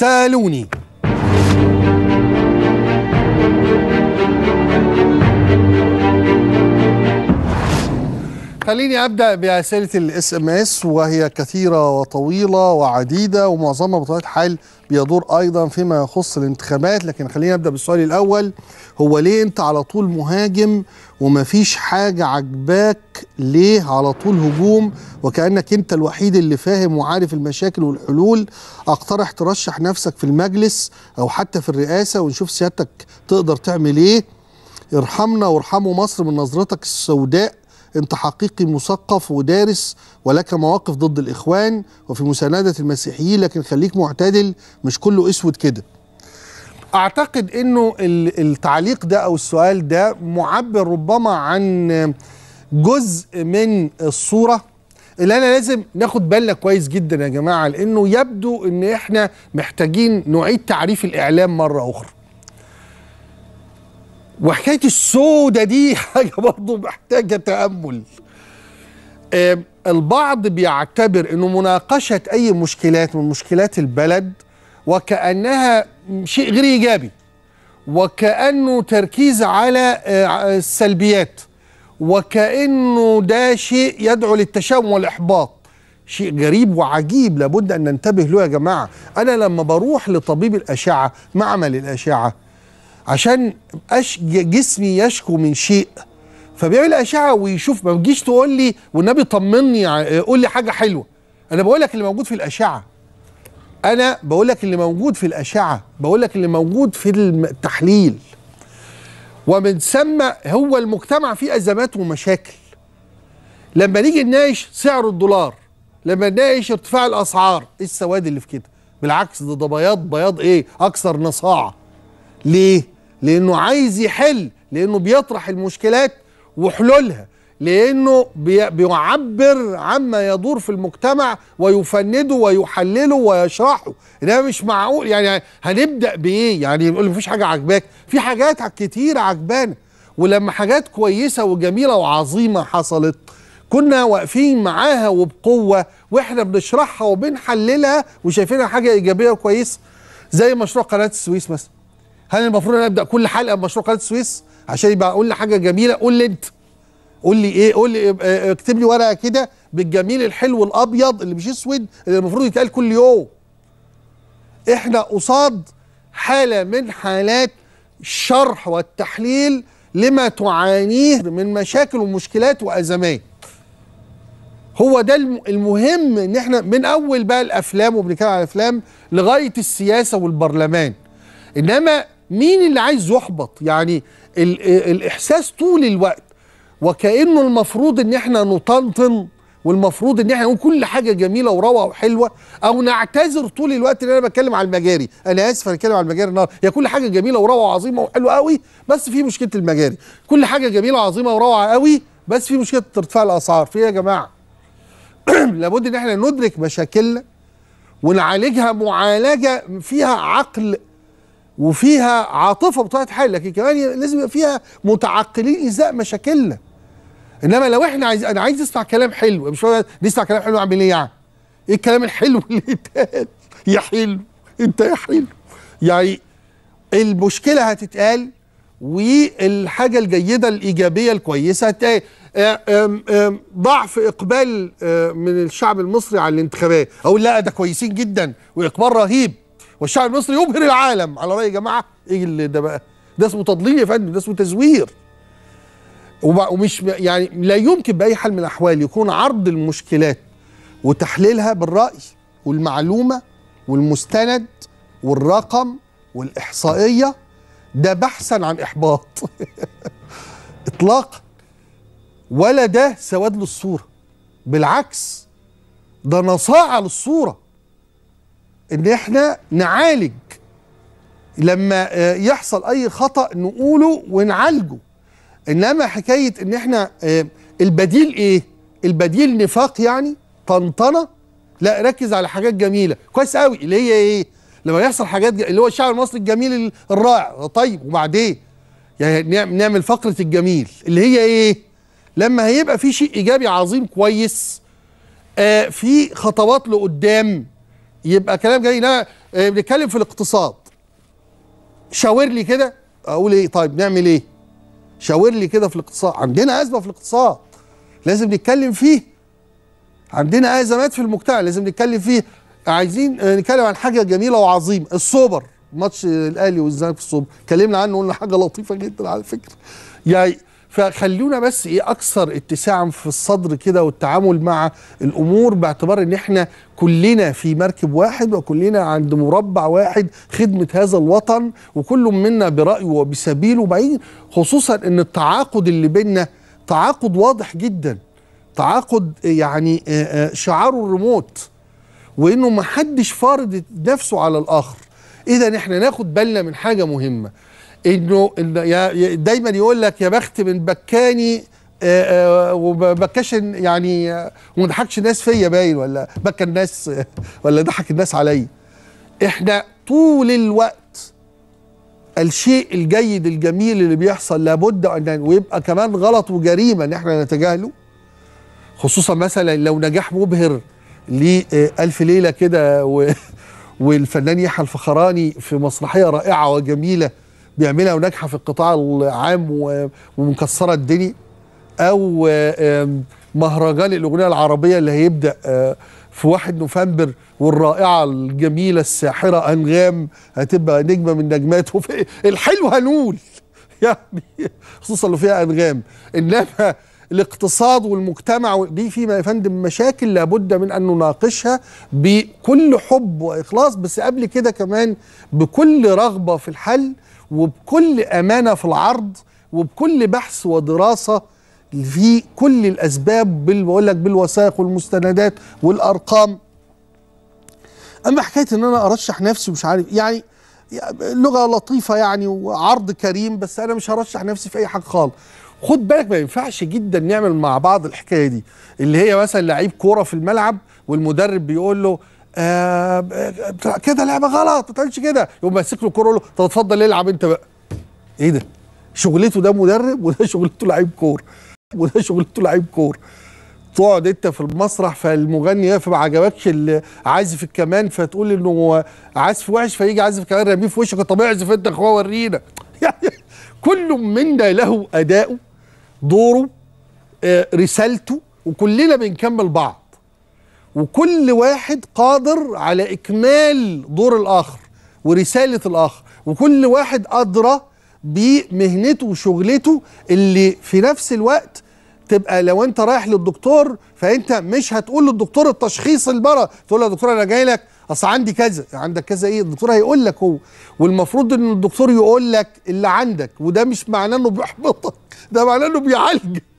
سالوني خليني ابدا باسئله الاس ام اس وهي كثيره وطويله وعديده ومعظمها بطبيعه الحال بيدور ايضا فيما يخص الانتخابات لكن خليني ابدا بالسؤال الاول هو ليه انت على طول مهاجم ومفيش حاجه عجباك ليه على طول هجوم وكانك انت الوحيد اللي فاهم وعارف المشاكل والحلول اقترح ترشح نفسك في المجلس او حتى في الرئاسه ونشوف سيادتك تقدر تعمل ايه ارحمنا وارحموا مصر من نظرتك السوداء انت حقيقي مثقف ودارس ولك مواقف ضد الاخوان وفي مسانده المسيحيين لكن خليك معتدل مش كله اسود كده اعتقد انه التعليق ده او السؤال ده معبر ربما عن جزء من الصوره اللي انا لازم ناخد بالنا كويس جدا يا جماعه لانه يبدو ان احنا محتاجين نعيد تعريف الاعلام مره اخرى وحكايه السودة دي حاجه برضه محتاجه تامل البعض بيعتبر انه مناقشه اي مشكلات من مشكلات البلد وكانها شيء غير ايجابي وكانه تركيز على آه، السلبيات وكانه ده شيء يدعو للتشاؤم والاحباط شيء غريب وعجيب لابد ان ننتبه له يا جماعه انا لما بروح لطبيب الاشعه معمل الاشعه عشان أش جسمي يشكو من شيء فبيعمل اشعه ويشوف ما بتجيش تقول لي والنبي طمني قول لي حاجه حلوه انا بقول لك اللي موجود في الاشعه انا بقول لك اللي موجود في الاشعه بقول لك اللي موجود في التحليل ومن ثم هو المجتمع فيه ازمات ومشاكل لما نيجي نناقش سعر الدولار لما نناقش ارتفاع الاسعار ايه السواد اللي في كده بالعكس ده, ده بياض بياض ايه اكثر نصاعه ليه؟ لأنه عايز يحل لأنه بيطرح المشكلات وحلولها لأنه بيعبر عما يدور في المجتمع ويفنده ويحلله ويشرحه إنما مش معقول يعني هنبدأ بإيه؟ يعني يقول مفيش حاجة عجباك في حاجات كتير عجبانة ولما حاجات كويسة وجميلة وعظيمة حصلت كنا واقفين معاها وبقوة واحنا بنشرحها وبنحللها وشايفينها حاجة إيجابية وكويسة زي مشروع قناة السويس مثلا هل المفروض انا ابدا كل حلقه بمشروع قناه السويس عشان يبقى اقول لي حاجه جميله قول لي انت قول لي ايه قول لي آه، آه، اكتب لي ورقه كده بالجميل الحلو الابيض اللي مش اسود اللي المفروض يتقال كل يوم احنا قصاد حاله من حالات الشرح والتحليل لما تعانيه من مشاكل ومشكلات وازمات هو ده المهم ان احنا من اول بقى الافلام وبنتكلم على الافلام لغايه السياسه والبرلمان انما مين اللي عايز يحبط يعني ال الاحساس طول الوقت وكانه المفروض ان احنا نطنطن والمفروض ان احنا نقول كل حاجه جميله وروعه وحلوه او نعتذر طول الوقت ان انا بتكلم على المجاري انا اسف انا بتكلم على المجاري النهارده هي كل حاجه جميله وروعه وعظيمه وحلوه قوي بس في مشكله المجاري كل حاجه جميله وعظيمه وروعه قوي بس في مشكله ارتفاع الاسعار في ايه يا جماعه لابد ان احنا ندرك مشاكلنا ونعالجها معالجه فيها عقل وفيها عاطفه بطبيعه الحال لكن كمان لازم يبقى فيها متعقلين ازاء مشاكلنا انما لو احنا عايز انا عايز اسمع كلام حلو مش نسمع كلام حلو اعمل ايه يعني؟ ايه الكلام الحلو اللي يتقال؟ يا حلو انت يا حلو يعني المشكله هتتقال والحاجه الجيده الايجابيه الكويسه هتتقال آه، ضعف اقبال آه، من الشعب المصري على الانتخابات اقول لا ده كويسين جدا واقبال رهيب والشعب المصري يبهر العالم على راي جماعه ايه اللي ده بقى ده اسمه تضليل يا فندم ده اسمه تزوير ومش يعني لا يمكن باي حال من الاحوال يكون عرض المشكلات وتحليلها بالراي والمعلومه والمستند والرقم والاحصائيه ده بحثا عن احباط اطلاقا ولا ده سواد للصوره بالعكس ده نصاعه للصوره ان احنا نعالج لما آه، يحصل اي خطا نقوله ونعالجه انما حكايه ان احنا آه، البديل ايه البديل نفاق يعني طنطنه لا ركز على حاجات جميله كويس قوي اللي هي ايه لما يحصل حاجات جميلة. اللي هو الشعب المصري الجميل الرائع طيب وبعدين يعني نعم-، نعمل فقره الجميل اللي هي ايه لما هيبقى في شيء ايجابي عظيم كويس آه في خطوات لقدام يبقى كلام جاي لا آه، بنتكلم في الاقتصاد شاور لي كده اقول ايه طيب نعمل ايه شاور لي كده في الاقتصاد عندنا ازمه في الاقتصاد لازم نتكلم فيه عندنا ازمات في المجتمع لازم نتكلم فيه عايزين آه، نتكلم عن حاجه جميله وعظيمه السوبر ماتش الاهلي والزمالك في السوبر اتكلمنا عنه قلنا حاجه لطيفه جدا على فكره يعني فخلونا بس ايه اكثر اتساعا في الصدر كده والتعامل مع الامور باعتبار ان احنا كلنا في مركب واحد وكلنا عند مربع واحد خدمه هذا الوطن وكل منا برايه وبسبيله بعيد خصوصا ان التعاقد اللي بيننا تعاقد واضح جدا تعاقد يعني آه، آه، شعاره الريموت وانه محدش فارض نفسه على الاخر اذا احنا ناخد بالنا من حاجه مهمه انه دايما يقول لك يا بخت من بكاني آه، آه، وما بكاش يعني آه، وما ضحكش الناس فيا باين ولا بكى الناس ولا ضحك الناس عليا احنا طول الوقت الشيء الجيد الجميل اللي بيحصل لابد ان ويبقى كمان غلط وجريمه ان احنا نتجاهله خصوصا مثلا لو نجاح مبهر لألف ليله كده والفنان يحيى الفخراني في مسرحيه رائعه وجميله بيعملها وناجحه في القطاع العام ومكسره الدنيا او مهرجان الاغنيه العربيه اللي هيبدا آه، في 1 نوفمبر والرائعه الجميله الساحره انغام هتبقى نجمه من نجماته الحلو هنقول يعني خصوصا لو فيها انغام انما الاقتصاد والمجتمع دي في يا فندم مشاكل لابد من ان نناقشها بكل حب واخلاص بس قبل كده كمان بكل رغبه في الحل وبكل امانه في العرض وبكل بحث ودراسه في كل الاسباب بقول لك بالوثائق والمستندات والارقام اما حكايه ان انا ارشح نفسي مش عارف يعني لغه لطيفه يعني وعرض كريم بس انا مش هرشح نفسي في اي حاجه خالص خد بالك ما ينفعش جدا نعمل مع بعض الحكايه دي اللي هي مثلا لعيب كوره في الملعب والمدرب بيقول له آه،, آه كده لعبه غلط ما تعملش كده يقوم ماسك له الكوره يقول له طب اتفضل العب انت بقى ايه ده شغلته ده مدرب وده شغلته لعيب كور وده شغلته لعيب كور تقعد انت في المسرح فالمغني يقف ما عجبكش عازف الكمان فتقول انه عازف وحش فيجي عازف كمان رميه في وشك طب اعزف انت اخويا ورينا يعني كل منا له اداؤه دوره آه، رسالته وكلنا بنكمل بعض وكل واحد قادر على إكمال دور الآخر ورسالة الآخر وكل واحد أدرى بمهنته وشغلته اللي في نفس الوقت تبقى لو انت رايح للدكتور فانت مش هتقول للدكتور التشخيص البرا تقول له يا دكتور انا جاي لك اصل عندي كذا عندك كذا ايه الدكتور هيقول لك هو والمفروض ان الدكتور يقول لك اللي عندك وده مش معناه انه بيحبطك ده معناه انه بيعالجك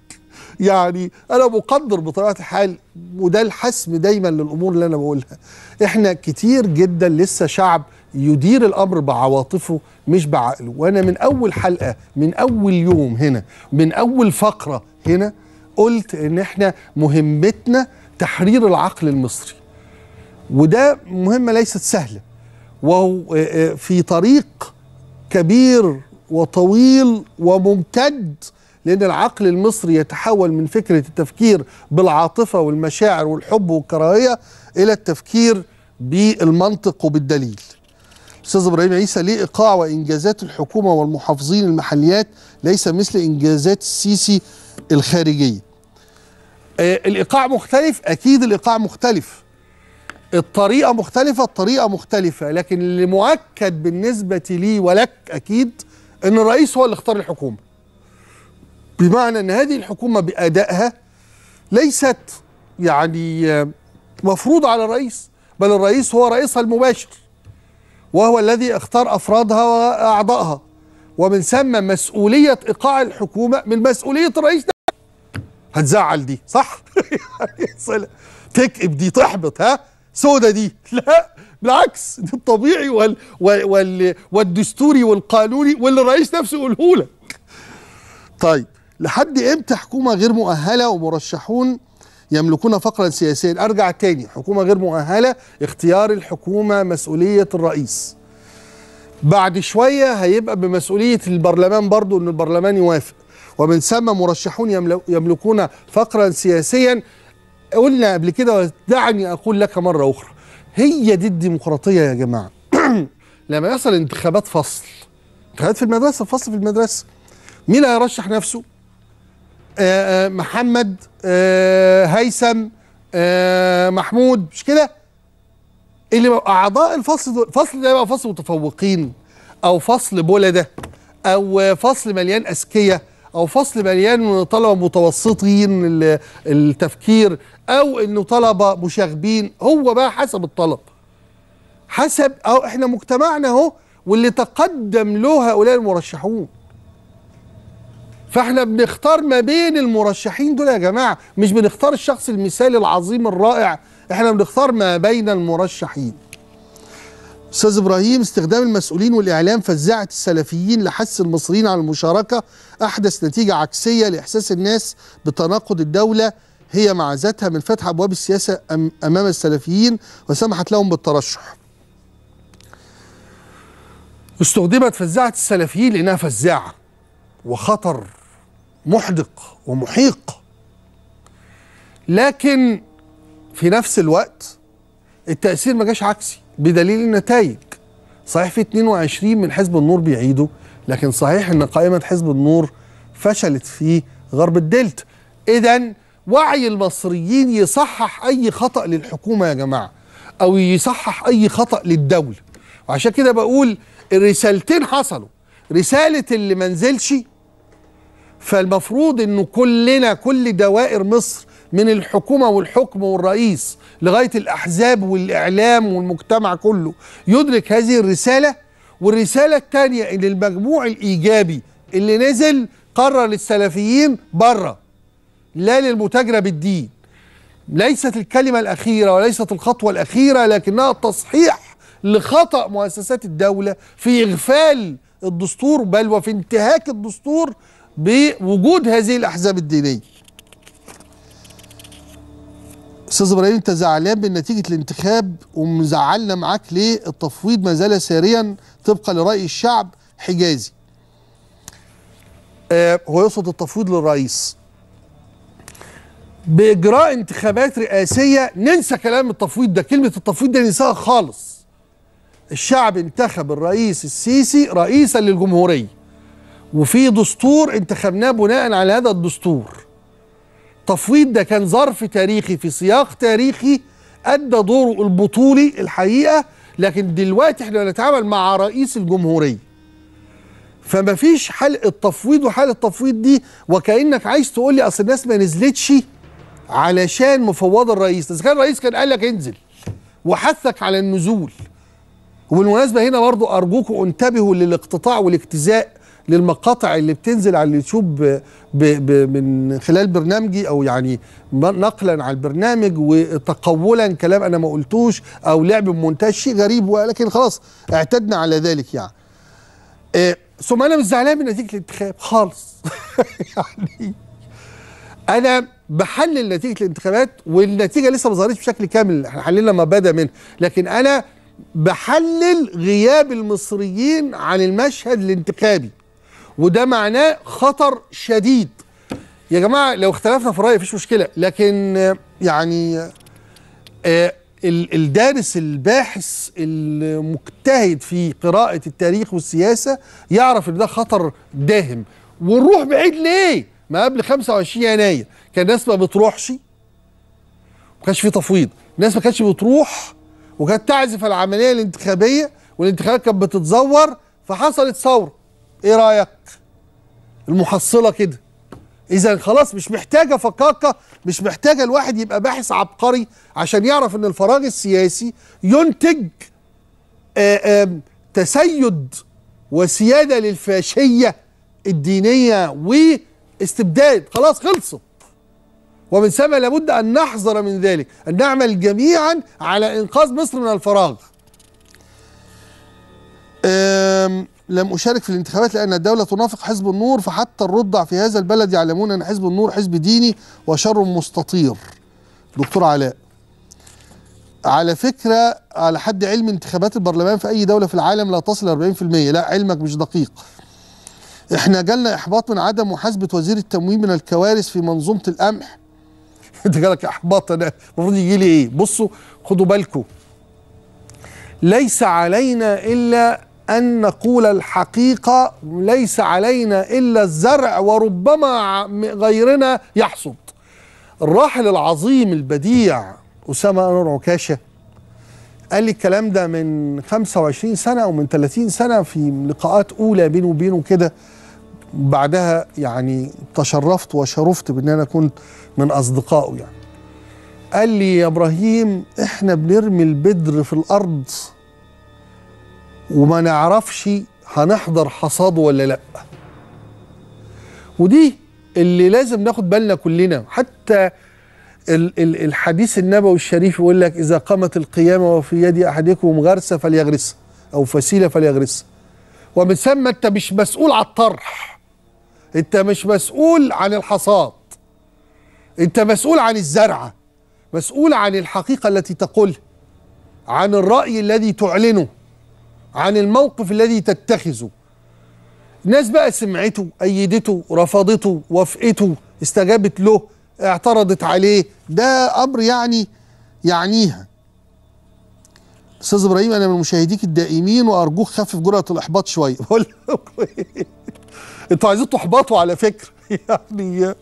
يعني انا بقدر بطبيعه الحال وده الحسم دايما للامور اللي انا بقولها احنا كتير جدا لسه شعب يدير الامر بعواطفه مش بعقله وانا من اول حلقه من اول يوم هنا من اول فقره هنا قلت ان احنا مهمتنا تحرير العقل المصري وده مهمه ليست سهله وهو آه، آه، في طريق كبير وطويل وممتد لأن العقل المصري يتحول من فكرة التفكير بالعاطفة والمشاعر والحب والكراهية إلى التفكير بالمنطق وبالدليل استاذ ابراهيم عيسى ليه ايقاع وانجازات الحكومه والمحافظين المحليات ليس مثل انجازات السيسي الخارجيه آه الايقاع مختلف اكيد الايقاع مختلف الطريقه مختلفه الطريقه مختلفه لكن اللي مؤكد بالنسبه لي ولك اكيد ان الرئيس هو اللي اختار الحكومه بمعنى ان هذه الحكومه بادائها ليست يعني آه، مفروضه على الرئيس بل الرئيس هو رئيسها المباشر وهو الذي اختار افرادها واعضائها ومن ثم مسؤوليه ايقاع الحكومه من مسؤوليه الرئيس ده. هتزعل دي صح تكئب يعني دي تحبط ها سودة دي لا بالعكس ده الطبيعي وال وال والدستوري والقانوني واللي الرئيس نفسه يقوله لك طيب لحد امتى حكومه غير مؤهله ومرشحون يملكون فقرا سياسيا ارجع تاني حكومه غير مؤهله اختيار الحكومه مسؤوليه الرئيس بعد شويه هيبقى بمسؤوليه البرلمان برضو ان البرلمان يوافق ومن ثم مرشحون يملكون فقرا سياسيا قلنا قبل كده دعني اقول لك مره اخرى هي دي الديمقراطيه يا جماعه لما يحصل انتخابات فصل انتخابات في المدرسه فصل في المدرسه مين هيرشح نفسه آه، آه، محمد آه، هيثم محمود مش كده اللي اعضاء الفصل دول فصل ده بقى فصل متفوقين او فصل بولده او فصل مليان اذكياء او فصل مليان طلبه متوسطين التفكير او انه طلبه مشاغبين هو بقى حسب الطلب حسب او احنا مجتمعنا اهو واللي تقدم له هؤلاء المرشحون فاحنا بنختار ما بين المرشحين دول يا جماعه مش بنختار الشخص المثالي العظيم الرائع احنا بنختار ما بين المرشحين استاذ ابراهيم استخدام المسؤولين والاعلام فزاعه السلفيين لحث المصريين على المشاركه احدث نتيجه عكسيه لاحساس الناس بتناقض الدوله هي مع ذاتها من فتح ابواب السياسه امام السلفيين وسمحت لهم بالترشح. استخدمت فزاعه السلفيين لانها فزاعه وخطر محدق ومحيق لكن في نفس الوقت التأثير ما جاش عكسي بدليل النتائج صحيح في 22 من حزب النور بيعيدوا لكن صحيح ان قائمة حزب النور فشلت في غرب الدلتا اذا وعي المصريين يصحح اي خطأ للحكومة يا جماعة او يصحح اي خطأ للدولة وعشان كده بقول الرسالتين حصلوا رسالة اللي منزلش فالمفروض انه كلنا كل دوائر مصر من الحكومه والحكم والرئيس لغايه الاحزاب والاعلام والمجتمع كله يدرك هذه الرساله والرساله الثانيه ان المجموع الايجابي اللي نزل قرر للسلفيين بره لا للمتاجره بالدين ليست الكلمه الاخيره وليست الخطوه الاخيره لكنها تصحيح لخطا مؤسسات الدوله في اغفال الدستور بل وفي انتهاك الدستور بوجود هذه الاحزاب الدينيه استاذ ابراهيم انت زعلان من نتيجه الانتخاب ومزعلنا معاك ليه التفويض ما زال ساريا طبقا لراي الشعب حجازي آه، هو يقصد التفويض للرئيس باجراء انتخابات رئاسيه ننسى كلام التفويض ده كلمه التفويض ده ننساها خالص الشعب انتخب الرئيس السيسي رئيسا للجمهوريه وفي دستور انتخبناه بناء على هذا الدستور التفويض ده كان ظرف تاريخي في سياق تاريخي ادى دوره البطولي الحقيقه لكن دلوقتي احنا بنتعامل مع رئيس الجمهوريه فما فيش حل التفويض وحال التفويض دي وكانك عايز تقول لي اصل الناس ما نزلتش علشان مفوض الرئيس اذا كان الرئيس كان قال لك انزل وحثك على النزول وبالمناسبه هنا برضو ارجوكم انتبهوا للاقتطاع والاجتزاء للمقاطع اللي بتنزل على اليوتيوب ب ب من خلال برنامجي او يعني نقلا على البرنامج وتقولا كلام انا ما قلتوش او لعب بمونتاج شيء غريب ولكن خلاص اعتدنا على ذلك يعني إيه ثم انا مش زعلان من نتيجه الانتخاب خالص يعني انا بحلل نتيجه الانتخابات والنتيجه لسه ما ظهرتش بشكل كامل احنا حللنا ما بدا منه لكن انا بحلل غياب المصريين عن المشهد الانتخابي وده معناه خطر شديد يا جماعه لو اختلفنا في الراي مفيش مشكله لكن يعني آه، الدارس الباحث المجتهد في قراءه التاريخ والسياسه يعرف ان ده خطر داهم ونروح بعيد ليه ما قبل 25 يناير كان الناس ما بتروحش وكانش كانش في تفويض الناس ما كانتش بتروح وكانت تعزف العمليه الانتخابيه والانتخابات كانت بتتزور فحصلت ثوره ايه رايك المحصله كده اذا خلاص مش محتاجه فقاقه مش محتاجه الواحد يبقى باحث عبقري عشان يعرف ان الفراغ السياسي ينتج آآ آه، آآ تسيد وسياده للفاشيه الدينيه واستبداد خلاص خلصت ومن ثم لابد ان نحذر من ذلك ان نعمل جميعا على انقاذ مصر من الفراغ لم أشارك في الانتخابات لأن الدولة تنافق حزب النور فحتى الرضع في هذا البلد يعلمون أن حزب النور حزب ديني وشر مستطير دكتور علاء على فكرة على حد علم انتخابات البرلمان في أي دولة في العالم لا تصل 40% لا علمك مش دقيق احنا جالنا إحباط من عدم محاسبة وزير التموين من الكوارث في منظومة القمح انت جالك إحباط أنا المفروض يجي لي إيه بصوا خدوا بالكم ليس علينا إلا أن نقول الحقيقة ليس علينا إلا الزرع وربما غيرنا يحصد الراحل العظيم البديع أسامة أنور عكاشة قال لي الكلام ده من 25 سنة أو من 30 سنة في لقاءات أولى بينه وبينه كده بعدها يعني تشرفت وشرفت بأن أنا كنت من أصدقائه يعني قال لي يا إبراهيم إحنا بنرمي البدر في الأرض وما نعرفش هنحضر حصاد ولا لا ودي اللي لازم ناخد بالنا كلنا حتى الحديث النبوي الشريف يقول لك اذا قامت القيامه وفي يد احدكم غرسه فليغرسها او فسيله فليغرسها ومن ثم انت مش مسؤول على الطرح انت مش مسؤول عن الحصاد انت مسؤول عن الزرعه مسؤول عن الحقيقه التي تقولها عن الراي الذي تعلنه عن الموقف الذي تتخذه الناس بقى سمعته أيدته رفضته وافقته استجابت له اعترضت عليه ده أمر يعني يعنيها استاذ ابراهيم انا من مشاهديك الدائمين وارجوك خفف جرعه الاحباط شويه بقول لكم إيه؟ انتوا عايزين تحبطوا على فكره يعني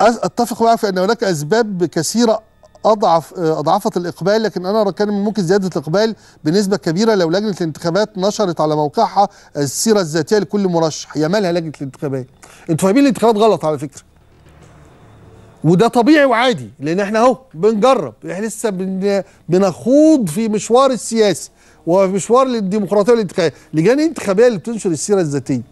اتفق معك في ان هناك اسباب كثيره اضعف اضعفت الاقبال لكن انا كان من ممكن زياده الاقبال بنسبه كبيره لو لجنه الانتخابات نشرت على موقعها السيره الذاتيه لكل مرشح يا مالها لجنه الانتخابات انتوا فاهمين الانتخابات غلط على فكره وده طبيعي وعادي لان احنا اهو بنجرب احنا لسه بن... بنخوض في مشوار السياسي ومشوار الديمقراطيه والانتخابيه لجان انتخابيه اللي بتنشر السيره الذاتيه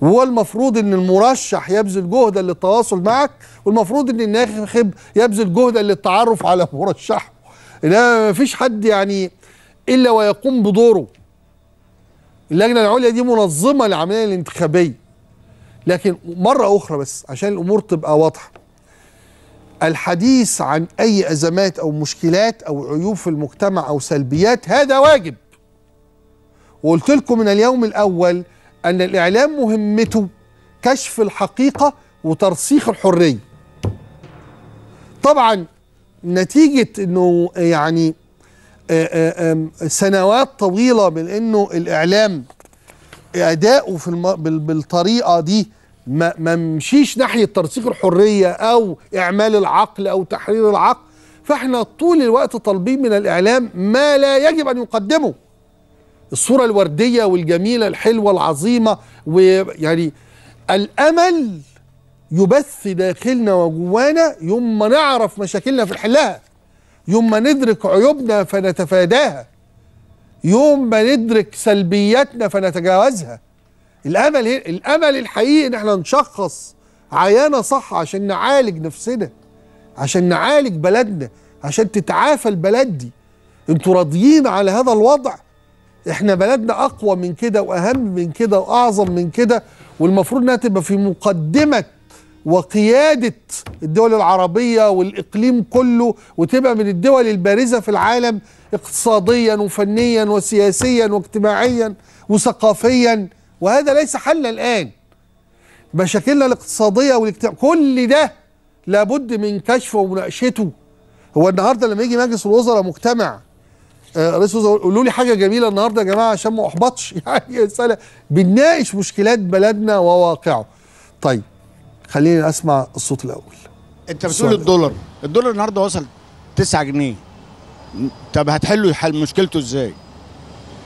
والمفروض ان المرشح يبذل جهدا للتواصل معك والمفروض ان الناخب يبذل جهدا للتعرف على مرشحه لا مفيش حد يعني الا ويقوم بدوره اللجنه العليا دي منظمه للعمليه الانتخابيه لكن مره اخرى بس عشان الامور تبقى واضحه الحديث عن اي ازمات او مشكلات او عيوب في المجتمع او سلبيات هذا واجب وقلت لكم من اليوم الاول أن الإعلام مهمته كشف الحقيقة وترسيخ الحرية طبعا نتيجة أنه يعني آه، آه، سنوات طويلة من أنه الإعلام أداؤه في الم... بالطريقة دي ما, ما مشيش ناحية ترسيخ الحرية أو إعمال العقل أو تحرير العقل فإحنا طول الوقت طالبين من الإعلام ما لا يجب أن يقدمه الصورة الوردية والجميلة الحلوة العظيمة ويعني الأمل يبث داخلنا وجوانا يوم ما نعرف مشاكلنا في حلها يوم ما ندرك عيوبنا فنتفاداها يوم ما ندرك سلبياتنا فنتجاوزها الامل الامل الحقيقي ان احنا نشخص عيانه صح عشان نعالج نفسنا عشان نعالج بلدنا عشان تتعافى البلد دي انتوا راضيين على هذا الوضع احنا بلدنا اقوى من كده واهم من كده واعظم من كده والمفروض انها تبقى في مقدمه وقياده الدول العربيه والاقليم كله وتبقى من الدول البارزه في العالم اقتصاديا وفنيا وسياسيا واجتماعيا وثقافيا وهذا ليس حل الان مشاكلنا الاقتصاديه والاجتماع كل ده لابد من كشفه ومناقشته هو النهارده لما يجي مجلس الوزراء مجتمع آه، رئيس وزراء قولوا لي حاجه جميله النهارده يا جماعه عشان ما احبطش يعني رساله بنناقش مشكلات بلدنا وواقعه. طيب خلينا اسمع الصوت الاول. انت بتقول الدولار، الدولار النهارده وصل 9 جنيه. طب هتحلوا حل مشكلته ازاي؟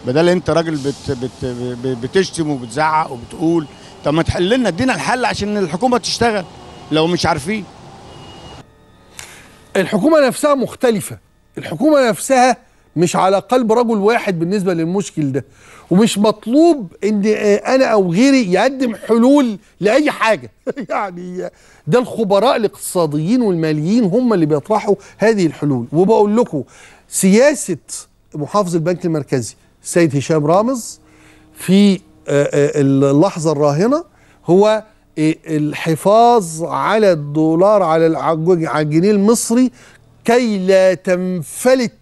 بدل انت راجل بت بت بتشتم وبتزعق وبتقول طب ما تحل لنا ادينا الحل عشان الحكومه تشتغل لو مش عارفين. الحكومه نفسها مختلفه، الحكومه نفسها مش على قلب رجل واحد بالنسبه للمشكل ده ومش مطلوب ان انا او غيري يقدم حلول لاي حاجه يعني ده الخبراء الاقتصاديين والماليين هم اللي بيطرحوا هذه الحلول وبقول لكم سياسه محافظ البنك المركزي سيد هشام رامز في آه، آه، اللحظه الراهنه هو آه، الحفاظ على الدولار على الجنيه المصري كي لا تنفلت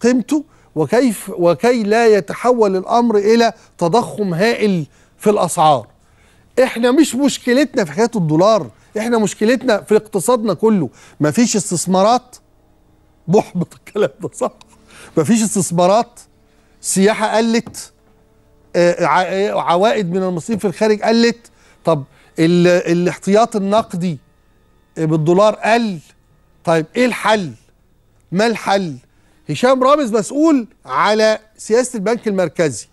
قيمته وكيف وكي لا يتحول الامر الى تضخم هائل في الاسعار احنا مش مشكلتنا في حكايه الدولار احنا مشكلتنا في اقتصادنا كله مفيش استثمارات محبط الكلام ده صح مفيش استثمارات سياحه قلت آه، آه، آه، عوائد من المصريين في الخارج قلت طب الاحتياط النقدي بالدولار قل طيب ايه الحل ما الحل هشام رامز مسؤول على سياسه البنك المركزي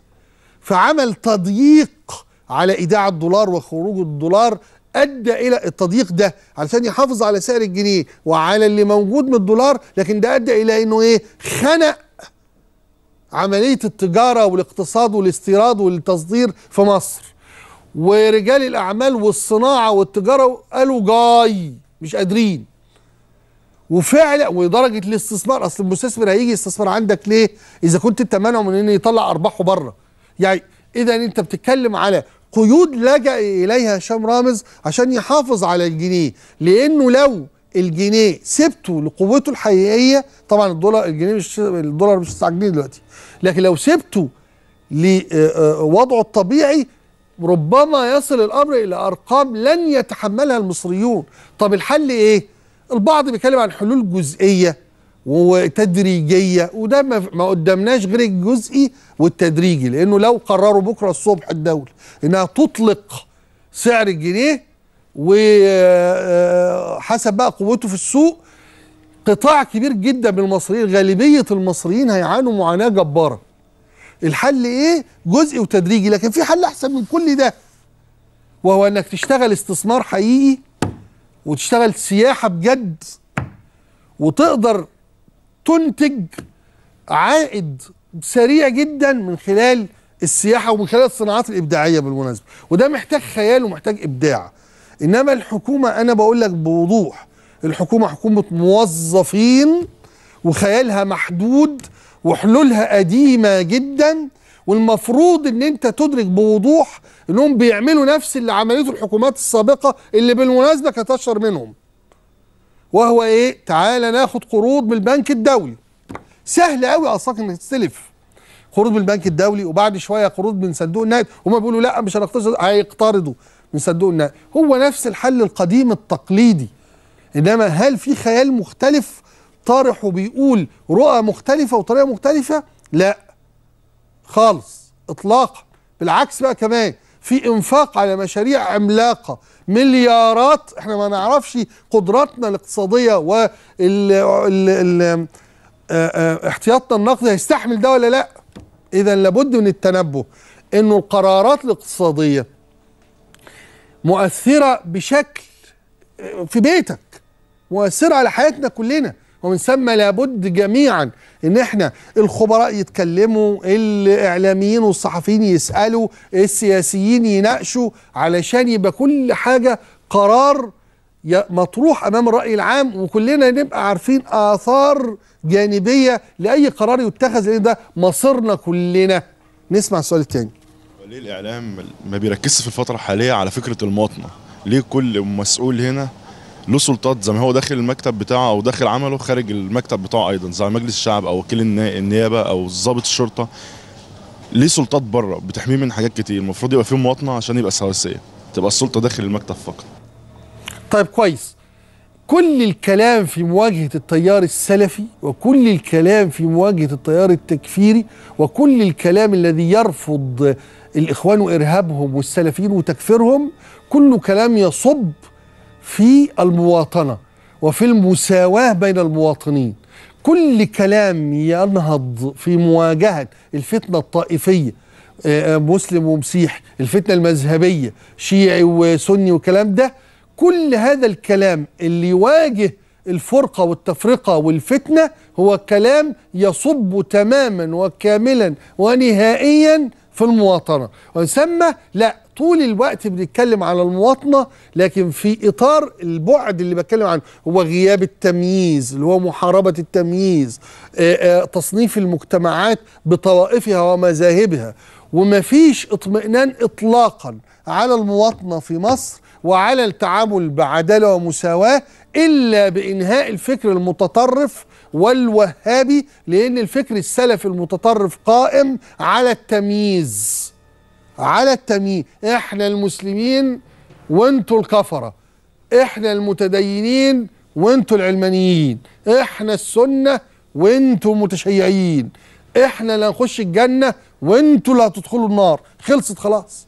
فعمل تضييق على ايداع الدولار وخروج الدولار ادى الى التضييق ده علشان يحافظ على سعر الجنيه وعلى اللي موجود من الدولار لكن ده ادى الى انه ايه خنق عمليه التجاره والاقتصاد والاستيراد والتصدير في مصر ورجال الاعمال والصناعه والتجاره قالوا جاي مش قادرين وفعلا ودرجه الاستثمار اصل المستثمر هيجي يستثمر عندك ليه؟ اذا كنت انت مانع من انه يطلع ارباحه بره. يعني اذا انت بتتكلم على قيود لجأ اليها هشام رامز عشان يحافظ على الجنيه، لانه لو الجنيه سبته لقوته الحقيقيه طبعا الدولار الجنيه مش الدولار مش 9 جنيه دلوقتي، لكن لو سبته لوضعه آه، آه، الطبيعي ربما يصل الامر الى ارقام لن يتحملها المصريون، طب الحل ايه؟ البعض بيتكلم عن حلول جزئيه وتدريجيه وده ما قدامناش غير الجزئي والتدريجي لانه لو قرروا بكره الصبح الدوله انها تطلق سعر الجنيه وحسب آه، آه، بقى قوته في السوق قطاع كبير جدا من المصريين غالبيه المصريين هيعانوا معاناه جباره الحل ايه جزئي وتدريجي لكن في حل احسن من كل ده وهو انك تشتغل استثمار حقيقي وتشتغل سياحه بجد وتقدر تنتج عائد سريع جدا من خلال السياحه ومن خلال الصناعات الابداعيه بالمناسبه وده محتاج خيال ومحتاج ابداع انما الحكومه انا بقول لك بوضوح الحكومه حكومه موظفين وخيالها محدود وحلولها قديمه جدا والمفروض ان انت تدرك بوضوح انهم بيعملوا نفس اللي عملته الحكومات السابقه اللي بالمناسبه كانت اشهر منهم وهو ايه تعالى ناخد قروض من البنك الدولي سهل قوي اصلا انك تستلف قروض من البنك الدولي وبعد شويه قروض من صندوق النقد وما بيقولوا لا مش هنقتصد هيقترضوا من صندوق النقد هو نفس الحل القديم التقليدي انما هل في خيال مختلف طارح وبيقول رؤى مختلفه وطريقه مختلفه لا خالص اطلاقا بالعكس بقى كمان في انفاق على مشاريع عملاقه مليارات احنا ما نعرفش قدراتنا الاقتصاديه و احتياطنا النقدي هيستحمل ده ولا لا اذا لابد من التنبه انه القرارات الاقتصاديه مؤثره بشكل في بيتك مؤثره على حياتنا كلنا ومن ثم لابد جميعا ان احنا الخبراء يتكلموا الاعلاميين والصحفيين يسالوا السياسيين يناقشوا علشان يبقى كل حاجه قرار مطروح امام الراي العام وكلنا نبقى عارفين اثار جانبيه لاي قرار يتخذ لان ده مصيرنا كلنا نسمع السؤال الثاني ليه الاعلام ما بيركزش في الفتره الحاليه على فكره المواطنه ليه كل مسؤول هنا له سلطات زي ما هو داخل المكتب بتاعه او داخل عمله خارج المكتب بتاعه ايضا زي مجلس الشعب او وكيل النيابه او ضابط الشرطه ليه سلطات بره بتحميه من حاجات كتير المفروض يبقى فيه مواطنه عشان يبقى سواسيه تبقى السلطه داخل المكتب فقط طيب كويس كل الكلام في مواجهة التيار السلفي وكل الكلام في مواجهة التيار التكفيري وكل الكلام الذي يرفض الإخوان وإرهابهم والسلفيين وتكفيرهم كله كلام يصب في المواطنة وفي المساواة بين المواطنين كل كلام ينهض في مواجهة الفتنة الطائفية آه، آه، مسلم ومسيحي الفتنة المذهبية شيعي وسني والكلام ده كل هذا الكلام اللي يواجه الفرقة والتفرقة والفتنة هو كلام يصب تماما وكاملا ونهائيا في المواطنه ويسمى لا طول الوقت بنتكلم على المواطنه لكن في اطار البعد اللي بتكلم عنه هو غياب التمييز اللي هو محاربه التمييز آه، آه، تصنيف المجتمعات بطوائفها ومذاهبها ومفيش اطمئنان اطلاقا على المواطنه في مصر وعلى التعامل بعداله ومساواه الا بانهاء الفكر المتطرف والوهابي لأن الفكر السلفي المتطرف قائم على التمييز على التمييز احنا المسلمين وانتوا الكفرة احنا المتدينين وانتوا العلمانيين احنا السنة وانتوا متشيعين احنا اللي هنخش الجنة وانتوا اللي هتدخلوا النار خلصت خلاص